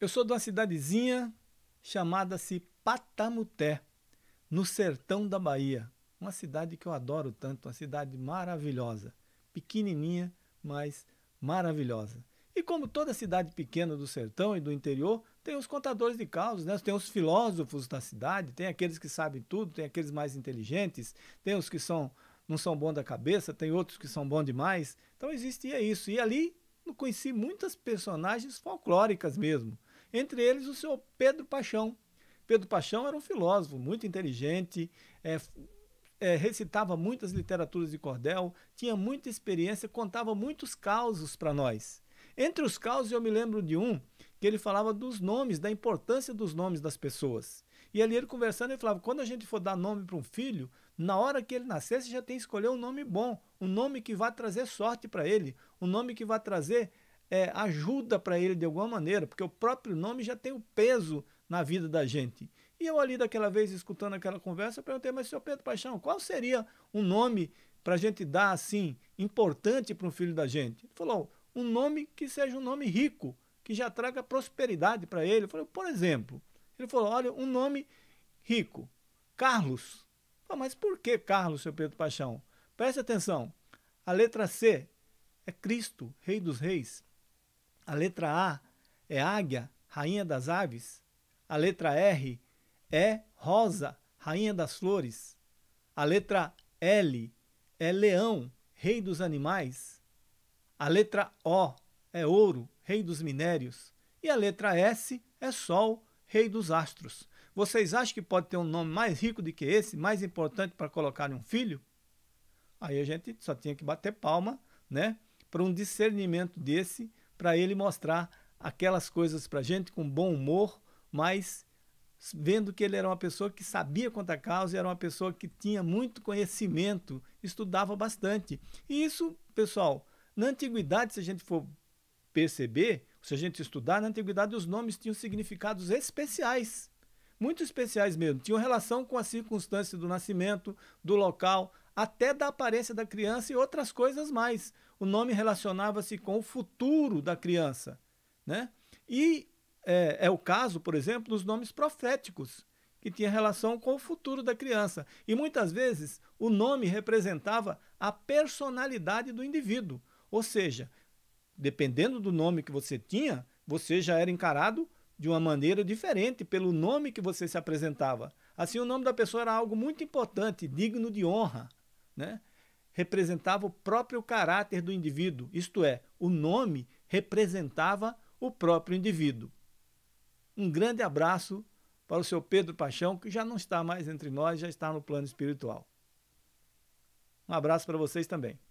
Eu sou de uma cidadezinha chamada-se Patamuté, no sertão da Bahia. Uma cidade que eu adoro tanto, uma cidade maravilhosa, pequenininha, mas maravilhosa. E como toda cidade pequena do sertão e do interior, tem os contadores de causos, né? tem os filósofos da cidade, tem aqueles que sabem tudo, tem aqueles mais inteligentes, tem os que são não são bons da cabeça, tem outros que são bons demais. Então existia é isso. E ali eu conheci muitas personagens folclóricas mesmo entre eles o senhor Pedro Paixão. Pedro Paixão era um filósofo muito inteligente, é, é, recitava muitas literaturas de cordel, tinha muita experiência, contava muitos causos para nós. Entre os causos, eu me lembro de um que ele falava dos nomes, da importância dos nomes das pessoas. E ali ele conversando, ele falava: quando a gente for dar nome para um filho, na hora que ele nascer, você já tem que escolher um nome bom, um nome que vá trazer sorte para ele, um nome que vá trazer é, ajuda para ele de alguma maneira, porque o próprio nome já tem o um peso na vida da gente. E eu ali daquela vez, escutando aquela conversa, perguntei, mas senhor Pedro Paixão, qual seria um nome para a gente dar assim, importante para um filho da gente? Ele falou, oh, um nome que seja um nome rico, que já traga prosperidade para ele. Eu falei, por exemplo, ele falou, olha, um nome rico, Carlos. Falei, mas por que Carlos, seu Pedro Paixão? Preste atenção, a letra C é Cristo, Rei dos Reis. A letra A é águia, rainha das aves. A letra R é rosa, rainha das flores. A letra L é leão, rei dos animais. A letra O é ouro, rei dos minérios. E a letra S é sol, rei dos astros. Vocês acham que pode ter um nome mais rico do que esse, mais importante para colocar em um filho? Aí a gente só tinha que bater palma, né? Para um discernimento desse para ele mostrar aquelas coisas para gente com bom humor, mas vendo que ele era uma pessoa que sabia quanto a causa, era uma pessoa que tinha muito conhecimento, estudava bastante. E isso, pessoal, na antiguidade, se a gente for perceber, se a gente estudar, na antiguidade os nomes tinham significados especiais, muito especiais mesmo, tinham relação com a circunstância do nascimento, do local, até da aparência da criança e outras coisas mais. O nome relacionava-se com o futuro da criança. Né? E é, é o caso, por exemplo, dos nomes proféticos, que tinha relação com o futuro da criança. E muitas vezes o nome representava a personalidade do indivíduo. Ou seja, dependendo do nome que você tinha, você já era encarado de uma maneira diferente pelo nome que você se apresentava. Assim, o nome da pessoa era algo muito importante, digno de honra né, representava o próprio caráter do indivíduo, isto é, o nome representava o próprio indivíduo. Um grande abraço para o seu Pedro Paixão, que já não está mais entre nós, já está no plano espiritual. Um abraço para vocês também.